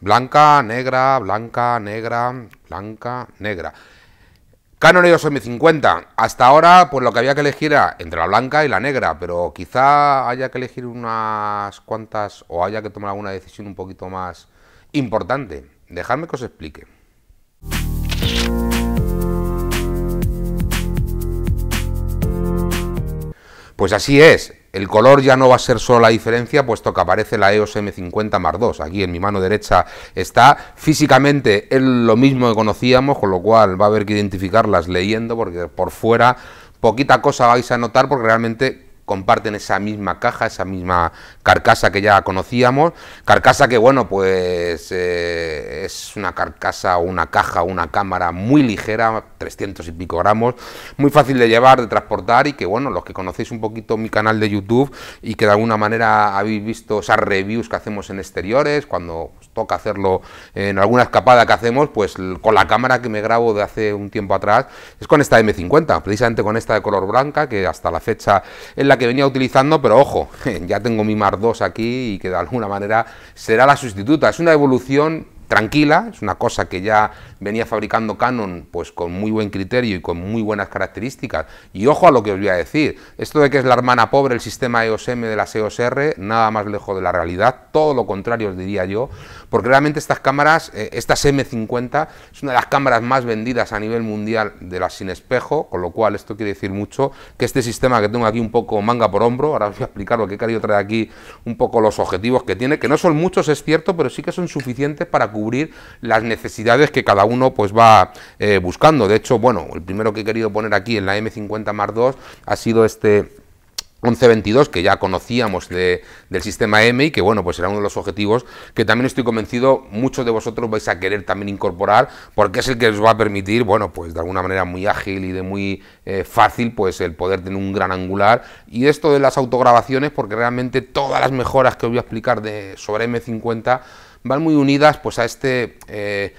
Blanca, negra, blanca, negra, blanca, negra. Canon EOS M50. Hasta ahora, pues lo que había que elegir era entre la blanca y la negra, pero quizá haya que elegir unas cuantas o haya que tomar alguna decisión un poquito más importante. Dejadme que os explique. Pues así es, el color ya no va a ser solo la diferencia, puesto que aparece la EOS M50 Mark 2. Aquí en mi mano derecha está. Físicamente es lo mismo que conocíamos, con lo cual va a haber que identificarlas leyendo, porque por fuera poquita cosa vais a notar, porque realmente comparten esa misma caja, esa misma carcasa que ya conocíamos, carcasa que bueno, pues eh, es una carcasa, o una caja, o una cámara muy ligera, 300 y pico gramos, muy fácil de llevar, de transportar y que bueno, los que conocéis un poquito mi canal de YouTube y que de alguna manera habéis visto esas reviews que hacemos en exteriores, cuando os pues, toca hacerlo en alguna escapada que hacemos, pues con la cámara que me grabo de hace un tiempo atrás, es con esta M50, precisamente con esta de color blanca que hasta la fecha en la que venía utilizando, pero ojo, ya tengo mi Mar 2 aquí y que de alguna manera será la sustituta. Es una evolución tranquila, es una cosa que ya venía fabricando Canon pues con muy buen criterio y con muy buenas características. Y ojo a lo que os voy a decir, esto de que es la hermana pobre el sistema EOS M de las EOS nada más lejos de la realidad, todo lo contrario os diría yo, porque realmente estas cámaras, eh, estas M50, es una de las cámaras más vendidas a nivel mundial de las sin espejo, con lo cual esto quiere decir mucho que este sistema que tengo aquí un poco manga por hombro, ahora os voy a explicar lo que he querido traer aquí, un poco los objetivos que tiene, que no son muchos, es cierto, pero sí que son suficientes para cubrir las necesidades que cada uno pues va eh, buscando. De hecho, bueno, el primero que he querido poner aquí en la M50 Mark II ha sido este 11-22, que ya conocíamos del sistema M y que bueno, pues era uno de los objetivos que también estoy convencido muchos de vosotros vais a querer también incorporar porque es el que os va a permitir, bueno, pues de alguna manera muy ágil y de muy eh, fácil pues el poder tener un gran angular y esto de las autograbaciones porque realmente todas las mejoras que os voy a explicar de, sobre M50 van muy unidas pues a este... Eh,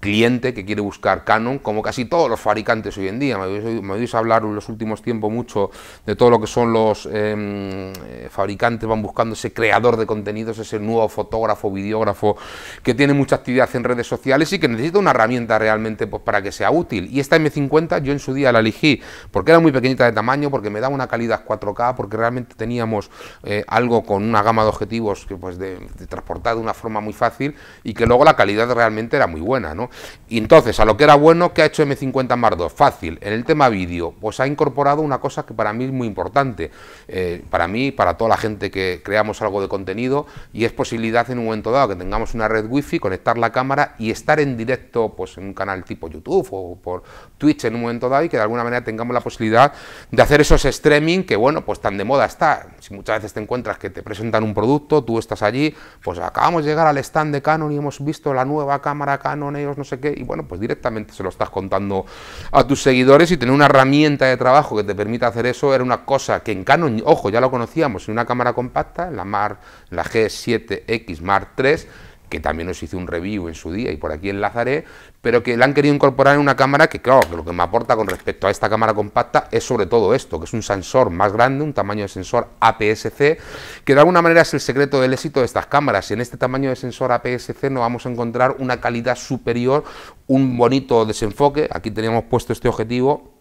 cliente que quiere buscar Canon, como casi todos los fabricantes hoy en día. Me habéis me hablar en los últimos tiempos mucho de todo lo que son los em, eh, fabricantes, van buscando ese creador de contenidos, ese nuevo fotógrafo, videógrafo, que tiene mucha actividad en redes sociales y que necesita una herramienta realmente pues, para que sea útil. Y esta M50 yo en su día la elegí porque era muy pequeñita de tamaño, porque me daba una calidad 4K, porque realmente teníamos eh, algo con una gama de objetivos que pues de, de transportar de una forma muy fácil y que luego la calidad realmente era muy buena, ¿no? Y entonces, a lo que era bueno, que ha hecho M50 Mar 2? Fácil, en el tema vídeo, pues ha incorporado una cosa que para mí es muy importante, eh, para mí, para toda la gente que creamos algo de contenido, y es posibilidad en un momento dado que tengamos una red wifi, conectar la cámara y estar en directo pues, en un canal tipo YouTube o por Twitch en un momento dado y que de alguna manera tengamos la posibilidad de hacer esos streaming que, bueno, pues tan de moda está. Si muchas veces te encuentras que te presentan un producto, tú estás allí, pues acabamos de llegar al stand de Canon y hemos visto la nueva cámara Canon EOS no sé qué, y bueno, pues directamente se lo estás contando a tus seguidores y tener una herramienta de trabajo que te permita hacer eso era una cosa que en Canon, ojo, ya lo conocíamos, en una cámara compacta, la, Mar, la G7X Mark 3 que también os hice un review en su día y por aquí enlazaré, pero que la han querido incorporar en una cámara que, claro, que lo que me aporta con respecto a esta cámara compacta es sobre todo esto, que es un sensor más grande, un tamaño de sensor APS-C, que de alguna manera es el secreto del éxito de estas cámaras. Y en este tamaño de sensor APS-C nos vamos a encontrar una calidad superior, un bonito desenfoque. Aquí teníamos puesto este objetivo,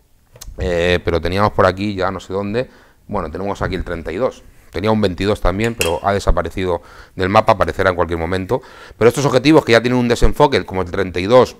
eh, pero teníamos por aquí, ya no sé dónde, bueno, tenemos aquí el 32. Tenía un 22 también, pero ha desaparecido del mapa, aparecerá en cualquier momento. Pero estos objetivos que ya tienen un desenfoque, como el 32,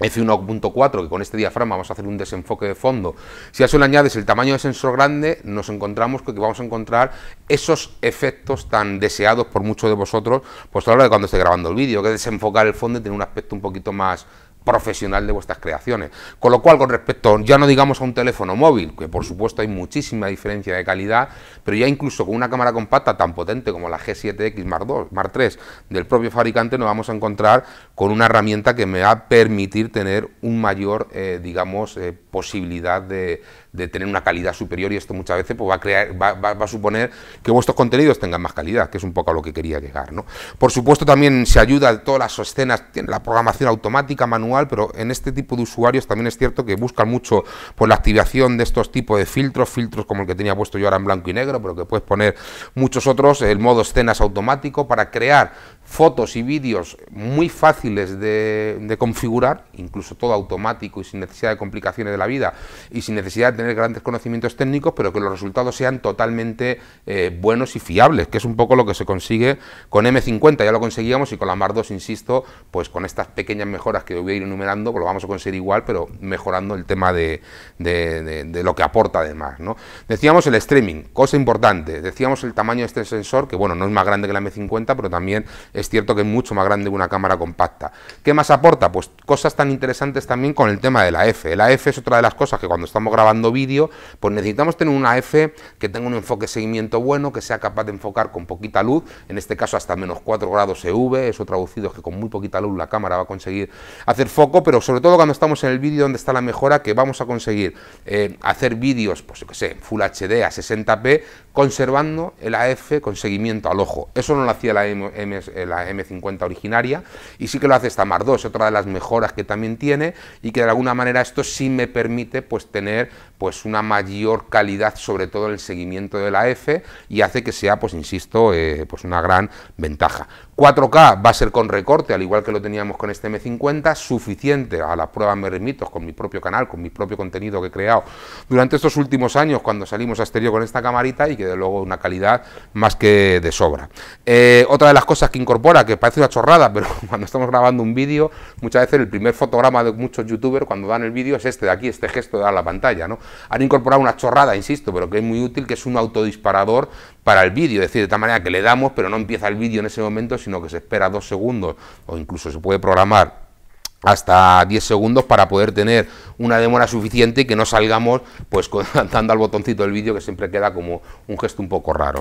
F1.4, que con este diafragma vamos a hacer un desenfoque de fondo. Si a eso le añades el tamaño de sensor grande, nos encontramos que vamos a encontrar esos efectos tan deseados por muchos de vosotros, pues a la hora de cuando esté grabando el vídeo, que desenfocar el fondo y tener un aspecto un poquito más profesional de vuestras creaciones. Con lo cual, con respecto, ya no digamos a un teléfono móvil, que por supuesto hay muchísima diferencia de calidad, pero ya incluso con una cámara compacta tan potente como la G7X Mark 2 Mark III del propio fabricante, nos vamos a encontrar con una herramienta que me va a permitir tener un mayor, eh, digamos, eh, posibilidad de, de tener una calidad superior y esto muchas veces pues, va, a crear, va, a suponer que vuestros contenidos tengan más calidad, que es un poco a lo que quería llegar. ¿no? Por supuesto también se ayuda a todas las escenas, la programación automática, manual, pero en este tipo de usuarios también es cierto que buscan mucho pues, la activación de estos tipos de filtros, filtros como el que tenía puesto yo ahora en blanco y negro, pero que puedes poner muchos otros, el modo escenas automático para crear fotos y vídeos muy fáciles de, configurar, incluso todo automático y sin necesidad de complicaciones de la vida y sin necesidad de tener grandes conocimientos técnicos, pero que los resultados sean totalmente eh, buenos y fiables, que es un poco lo que se consigue con M50, ya lo conseguíamos y con la Mar 2, insisto, pues con estas pequeñas mejoras que voy a ir enumerando, pues lo vamos a conseguir igual, pero mejorando el tema de, de lo que aporta además. ¿no? Decíamos el streaming, cosa importante, decíamos el tamaño de este sensor, que bueno, no es más grande que la M50, pero también es cierto que es mucho más grande que una cámara compacta. ¿Qué más aporta? Pues cosas tan interesantes también con el tema de la F. La F es otra de las cosas que cuando estamos grabando vídeo, pues necesitamos tener una F que tenga un enfoque seguimiento bueno, que sea capaz de enfocar con poquita luz, en este caso hasta menos 4 grados EV, eso traducido es que con muy poquita luz la cámara va a conseguir hacer foco, pero sobre todo cuando estamos en el vídeo donde está la mejora, que vamos a conseguir eh, hacer vídeos, pues yo que sé, Full HD a 60p, conservando el AF con seguimiento al ojo. Eso no lo hacía la MS, eh, la M50 originaria, y sí que lo hace esta Mar 2, otra de las mejoras que también tiene, y que de alguna manera esto sí me permite pues tener pues una mayor calidad, sobre todo en el seguimiento de la F, y hace que sea, pues insisto, eh, pues una gran ventaja. 4K va a ser con recorte, al igual que lo teníamos con este M50, suficiente a las pruebas me remito con mi propio canal, con mi propio contenido que he creado durante estos últimos años cuando salimos a exterior con esta camarita y que de luego una calidad más que de sobra. Eh, otra de las cosas que incorpora, que parece una chorrada, pero cuando estamos grabando un vídeo, muchas veces el primer fotograma de muchos youtubers cuando dan el vídeo es este de aquí, este gesto de dar la pantalla, ¿no? Han incorporado una chorrada, insisto, pero que es muy útil, que es un autodisparador para el vídeo, es decir, de tal manera que le damos, pero no empieza el vídeo en ese momento, sino que se espera dos segundos o incluso se puede programar hasta 10 segundos para poder tener una demora suficiente y que no salgamos pues dando al botoncito del vídeo que siempre queda como un gesto un poco raro.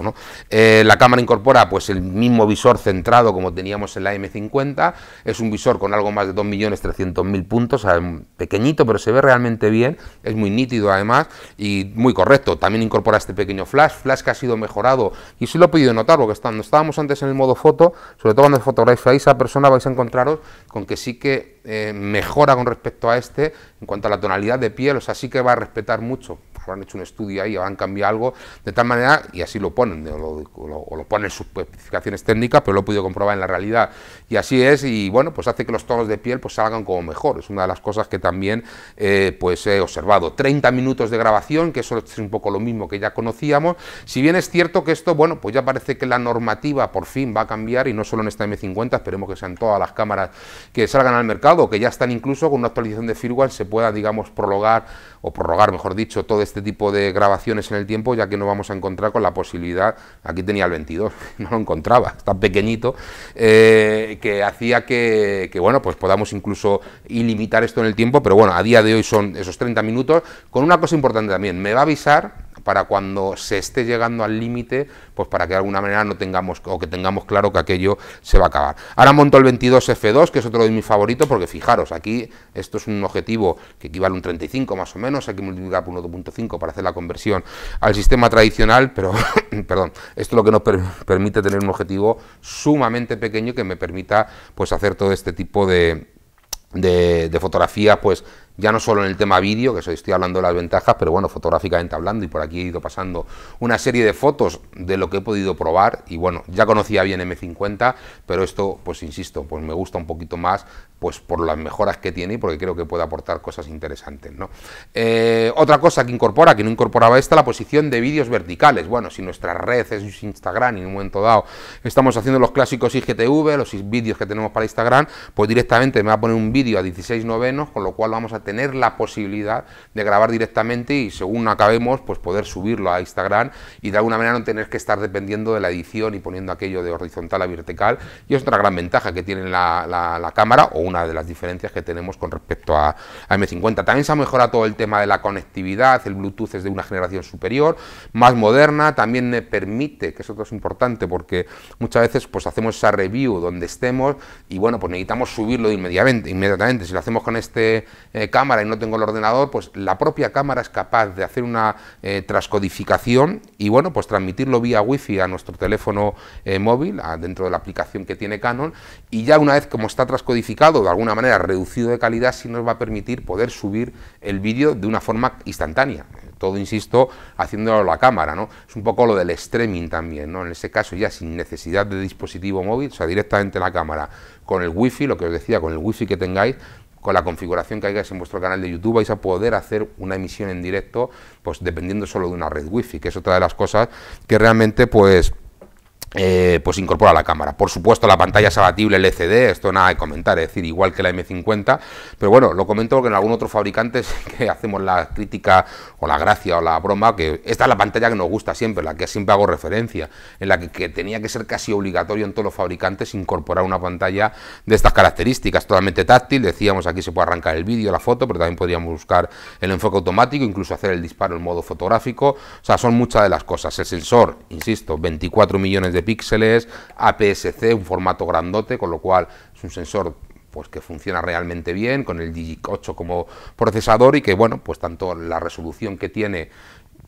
Eh, la cámara incorpora pues el mismo visor centrado como teníamos en la M50, es un visor con algo más de 2.300.000 puntos, o sea, pequeñito pero se ve realmente bien, es muy nítido además y muy correcto. También incorpora este pequeño flash, flash que ha sido mejorado y si lo he podido notar porque cuando estábamos antes en el modo foto, sobre todo cuando fotografiáis a esa persona vais a encontraros con que sí que eh, mejora con respecto a este en cuanto a la tonalidad de piel, o sea, sí que va a respetar mucho han hecho un estudio ahí, han cambiado algo, de tal manera, y así lo ponen, o lo, ponen sus especificaciones técnicas, pero lo he podido comprobar en la realidad. Y así es, y bueno, pues hace que los tonos de piel pues salgan como mejor. Es una de las cosas que también eh, pues he observado. 30 minutos de grabación, que eso es un poco lo mismo que ya conocíamos. Si bien es cierto que esto, bueno, pues ya parece que la normativa por fin va a cambiar, y no solo en esta M50, esperemos que sean todas las cámaras que salgan al mercado, que ya están incluso con una actualización de firmware, se pueda, digamos, prologar o prorrogar, mejor dicho, todo este tipo de grabaciones en el tiempo, ya que no vamos a encontrar con la posibilidad, aquí tenía el 22, no lo encontraba, tan pequeñito, eh, que hacía que, que, bueno, pues podamos incluso ilimitar esto en el tiempo, pero bueno, a día de hoy son esos 30 minutos, con una cosa importante también, me va a avisar para cuando se esté llegando al límite, pues para que de alguna manera no tengamos o que tengamos claro que aquello se va a acabar. Ahora monto el 22F2, que es otro de mis favoritos, porque fijaros, aquí esto es un objetivo que equivale a un 35 más o menos, hay que multiplicar por 1.5 para hacer la conversión al sistema tradicional, pero perdón, esto es lo que nos permite tener un objetivo sumamente pequeño que me permita pues hacer todo este tipo de, de, de fotografías pues ya no solo en el tema vídeo, que estoy hablando de las ventajas, pero bueno, fotográficamente hablando, y por aquí he ido pasando una serie de fotos de lo que he podido probar, y bueno, ya conocía bien M50, pero esto, pues insisto, pues me gusta un poquito más, pues por las mejoras que tiene y porque creo que puede aportar cosas interesantes, ¿no? Eh, otra cosa que incorpora, que no incorporaba esta, la posición de vídeos verticales, bueno, si nuestra red es Instagram y en un momento dado estamos haciendo los clásicos IGTV, los vídeos que tenemos para Instagram, pues directamente me va a poner un vídeo a 16 novenos, con lo cual vamos a tener la posibilidad de grabar directamente y según acabemos, pues poder subirlo a Instagram y de alguna manera no tener que estar dependiendo de la edición y poniendo aquello de horizontal a vertical. Y es otra gran ventaja que tiene la, cámara o una de las diferencias que tenemos con respecto a, M50. También se ha mejorado todo el tema de la conectividad, el Bluetooth es de una generación superior, más moderna, también me permite, que eso es importante porque muchas veces pues hacemos esa review donde estemos y bueno, pues necesitamos subirlo inmediatamente, inmediatamente. si lo hacemos con este eh, cámara y no tengo el ordenador, pues la propia cámara es capaz de hacer una eh, transcodificación y bueno, pues transmitirlo vía wifi a nuestro teléfono eh, móvil, dentro de la aplicación que tiene Canon, y ya una vez como está transcodificado, de alguna manera reducido de calidad, sí nos va a permitir poder subir el vídeo de una forma instantánea. Todo, insisto, haciéndolo la cámara, ¿no? Es un poco lo del streaming también, ¿no? En ese caso ya sin necesidad de dispositivo móvil, o sea, directamente la cámara, con el wifi, lo que os decía, con el wifi que tengáis, con la configuración que hagáis en vuestro canal de YouTube vais a poder hacer una emisión en directo, pues dependiendo solo de una red wifi, que es otra de las cosas que realmente pues eh, pues incorpora la cámara. Por supuesto, la pantalla es abatible LCD, esto nada de comentar, es decir, igual que la M50, pero bueno, lo comento porque en algún otro fabricante que hacemos la crítica o la gracia o la broma, que esta es la pantalla que nos gusta siempre, la que siempre hago referencia, en la que, que tenía que ser casi obligatorio en todos los fabricantes incorporar una pantalla de estas características, totalmente táctil, decíamos aquí se puede arrancar el vídeo, la foto, pero también podríamos buscar el enfoque automático, incluso hacer el disparo en modo fotográfico, o sea, son muchas de las cosas. El sensor, insisto, 24 millones de píxeles, APS-C, un formato grandote, con lo cual es un sensor pues que funciona realmente bien con el Digic 8 como procesador y que bueno, pues tanto la resolución que tiene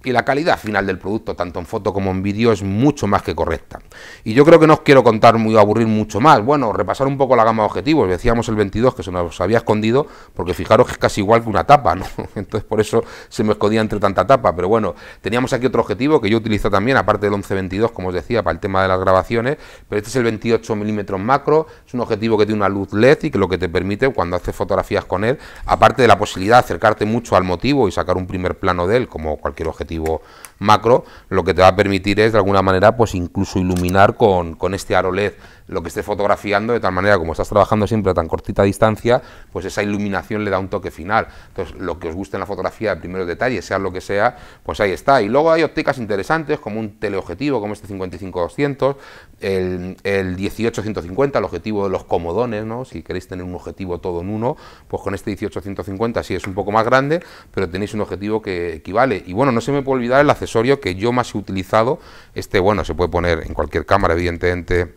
y la calidad final del producto, tanto en foto como en vídeo, es mucho más que correcta. Y yo creo que no os quiero contar muy aburrir mucho más. Bueno, repasar un poco la gama de objetivos. Decíamos el 22 que se nos había escondido, porque fijaros que es casi igual que una tapa, ¿no? Entonces por eso se me escondía entre tanta tapa. Pero bueno, teníamos aquí otro objetivo que yo utilizo también, aparte del 11-22, como os decía, para el tema de las grabaciones. Pero este es el 28 mm macro. Es un objetivo que tiene una luz LED y que lo que te permite cuando haces fotografías con él, aparte de la posibilidad de acercarte mucho al motivo y sacar un primer plano de él, como cualquier objetivo macro, lo que te va a permitir es de alguna manera pues incluso iluminar con, con este aroled lo que esté fotografiando, de tal manera como estás trabajando siempre a tan cortita distancia, pues esa iluminación le da un toque final. Entonces, lo que os guste en la fotografía, el primeros detalles, sea lo que sea, pues ahí está. Y luego hay ópticas interesantes, como un teleobjetivo, como este 55-200, el, el 18-150, el objetivo de los comodones, ¿no? Si queréis tener un objetivo todo en uno, pues con este 18-150 sí es un poco más grande, pero tenéis un objetivo que equivale. Y bueno, no se me puede olvidar el accesorio que yo más he utilizado, este, bueno, se puede poner en cualquier cámara, evidentemente,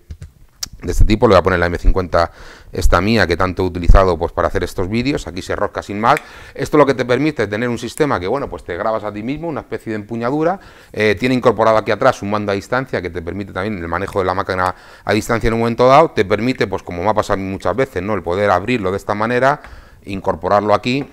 de este tipo, le voy a poner la M50 esta mía que tanto he utilizado pues, para hacer estos vídeos, aquí se rosca sin más esto lo que te permite es tener un sistema que bueno, pues te grabas a ti mismo, una especie de empuñadura, eh, tiene incorporado aquí atrás un mando a distancia que te permite también el manejo de la máquina a distancia en un momento dado, te permite pues como me ha pasado muchas veces, ¿no? el poder abrirlo de esta manera, incorporarlo aquí,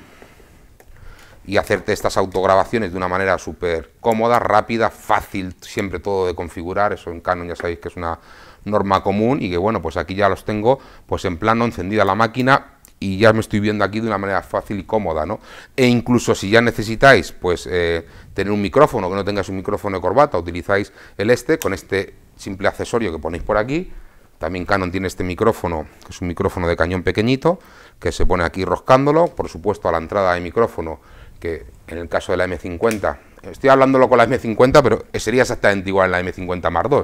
y hacerte estas autograbaciones de una manera súper cómoda, rápida, fácil, siempre todo de configurar, eso en Canon ya sabéis que es una norma común y que bueno, pues aquí ya los tengo pues en plano encendida la máquina y ya me estoy viendo aquí de una manera fácil y cómoda, ¿no? E incluso si ya necesitáis, pues, eh, tener un micrófono, que no tengáis un micrófono de corbata, utilizáis el este, con este simple accesorio que ponéis por aquí, también Canon tiene este micrófono, que es un micrófono de cañón pequeñito, que se pone aquí roscándolo, por supuesto a la entrada de micrófono que en el caso de la M50, estoy hablándolo con la M50, pero sería exactamente igual en la M50 Mark II.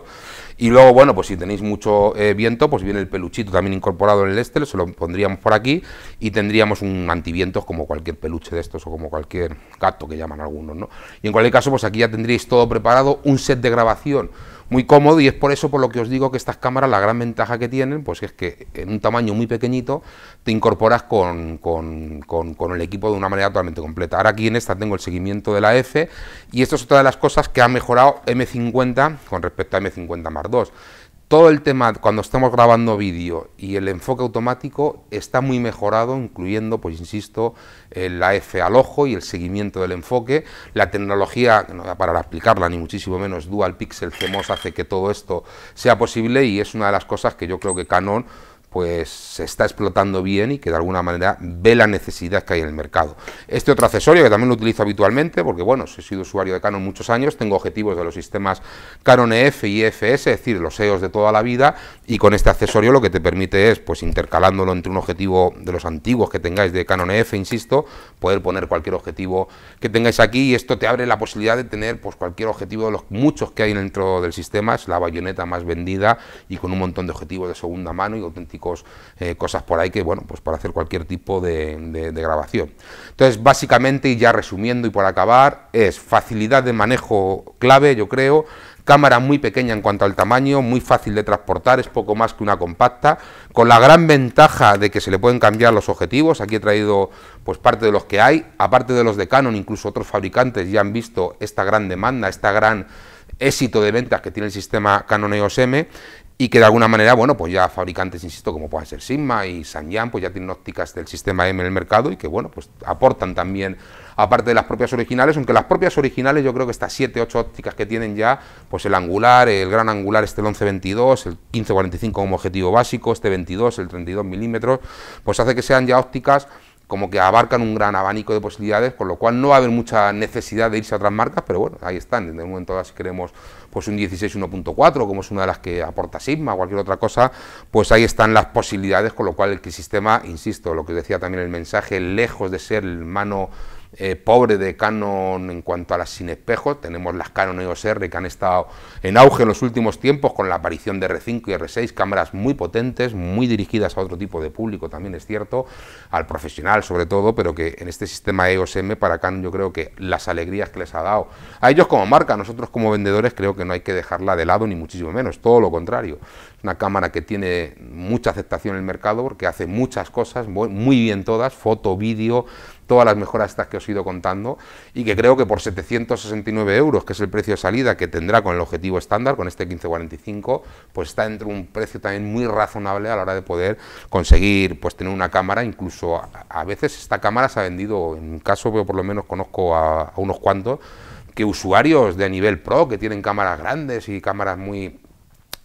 Y luego, bueno, pues si tenéis mucho eh, viento, pues viene el peluchito también incorporado en el este, se lo pondríamos por aquí y tendríamos un antiviento como cualquier peluche de estos o como cualquier gato que llaman algunos, ¿no? Y en cualquier caso, pues aquí ya tendríais todo preparado, un set de grabación muy cómodo y es por eso por lo que os digo que estas cámaras la gran ventaja que tienen pues es que en un tamaño muy pequeñito te incorporas con, el equipo de una manera totalmente completa. Ahora aquí en esta tengo el seguimiento de la F y esto es otra de las cosas que ha mejorado M50 con respecto a M50 Mark 2 todo el tema cuando estamos grabando vídeo y el enfoque automático está muy mejorado, incluyendo, pues insisto, el AF al ojo y el seguimiento del enfoque. La tecnología, para aplicarla ni muchísimo menos, Dual Pixel CMOS hace que todo esto sea posible y es una de las cosas que yo creo que Canon pues se está explotando bien y que de alguna manera ve la necesidad que hay en el mercado. Este otro accesorio que también lo utilizo habitualmente, porque bueno, he sido usuario de Canon muchos años, tengo objetivos de los sistemas Canon EF y EFS, es decir, los EOS de toda la vida, y con este accesorio lo que te permite es, pues intercalándolo entre un objetivo de los antiguos que tengáis de Canon EF, insisto, poder poner cualquier objetivo que tengáis aquí, y esto te abre la posibilidad de tener pues cualquier objetivo de los muchos que hay dentro del sistema, es la bayoneta más vendida y con un montón de objetivos de segunda mano y auténtico eh, cosas por ahí que, bueno, pues para hacer cualquier tipo de, grabación. Entonces, básicamente, y ya resumiendo y por acabar, es facilidad de manejo clave, yo creo, cámara muy pequeña en cuanto al tamaño, muy fácil de transportar, es poco más que una compacta, con la gran ventaja de que se le pueden cambiar los objetivos, aquí he traído pues parte de los que hay, aparte de los de Canon, incluso otros fabricantes ya han visto esta gran demanda, este gran éxito de ventas que tiene el sistema Canon EOS M y que de alguna manera, bueno, pues ya fabricantes, insisto, como puedan ser Sigma y Sanyan, pues ya tienen ópticas del sistema M en el mercado y que, bueno, pues aportan también, aparte de las propias originales, aunque las propias originales, yo creo que estas 7, 8 ópticas que tienen ya, pues el angular, el gran angular, este el 11-22, el 15-45 como objetivo básico, este 22, el 32 milímetros, pues hace que sean ya ópticas como que abarcan un gran abanico de posibilidades, con lo cual no va a haber mucha necesidad de irse a otras marcas, pero bueno, ahí están. En el momento si queremos pues un 16 1.4, como es una de las que aporta Sigma o cualquier otra cosa, pues ahí están las posibilidades, con lo cual el sistema, insisto, lo que decía también el mensaje, lejos de ser el mano eh, pobre de Canon en cuanto a las sin espejos, Tenemos las Canon EOS R que han estado en auge en los últimos tiempos con la aparición de R5 y R6, cámaras muy potentes, muy dirigidas a otro tipo de público, también es cierto, al profesional sobre todo, pero que en este sistema EOS M para Canon yo creo que las alegrías que les ha dado a ellos como marca, nosotros como vendedores creo que no hay que dejarla de lado ni muchísimo menos, todo lo contrario. Es una cámara que tiene mucha aceptación en el mercado porque hace muchas cosas, muy bien todas, foto, vídeo, todas las mejoras estas que os he ido contando y que creo que por 769 euros, que es el precio de salida que tendrá con el objetivo estándar, con este 1545, pues está entre un precio también muy razonable a la hora de poder conseguir pues tener una cámara, incluso a, veces esta cámara se ha vendido, en un caso pero por lo menos conozco a unos cuantos, que usuarios de nivel pro, que tienen cámaras grandes y cámaras muy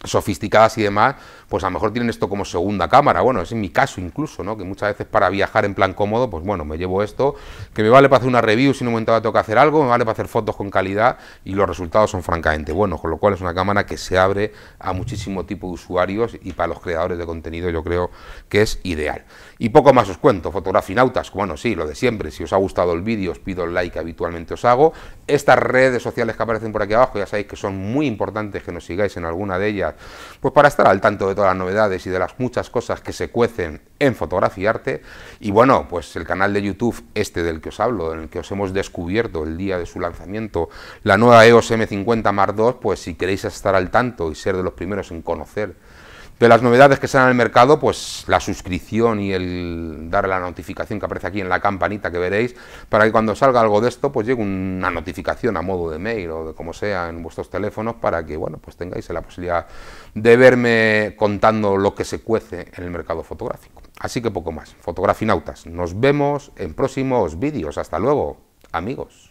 sofisticadas y demás, pues a lo mejor tienen esto como segunda cámara. Bueno, es en mi caso incluso, ¿no? Que muchas veces para viajar en plan cómodo, pues bueno, me llevo esto, que me vale para hacer una review si en un momento dado tengo que hacer algo, me vale para hacer fotos con calidad y los resultados son francamente buenos, con lo cual es una cámara que se abre a muchísimo tipo de usuarios y para los creadores de contenido yo creo que es ideal. Y poco más os cuento, fotografinautas, bueno, sí, lo de siempre, si os ha gustado el vídeo os pido el like habitualmente os hago. Estas redes sociales que aparecen por aquí abajo, ya sabéis que son muy importantes que nos sigáis en alguna de ellas, pues para estar al tanto de ...de las novedades y de las muchas cosas que se cuecen en fotografiarte. Y bueno, pues el canal de YouTube este del que os hablo, en el que os hemos descubierto el día de su lanzamiento, la nueva EOS M50 Mark II, pues si queréis estar al tanto y ser de los primeros en conocer de las novedades que sean en el mercado, pues la suscripción y el dar la notificación que aparece aquí en la campanita que veréis, para que cuando salga algo de esto, pues llegue una notificación a modo de mail o de como sea en vuestros teléfonos, para que, bueno, pues tengáis la posibilidad de verme contando lo que se cuece en el mercado fotográfico. Así que poco más, fotografinautas. Nos vemos en próximos vídeos. Hasta luego, amigos.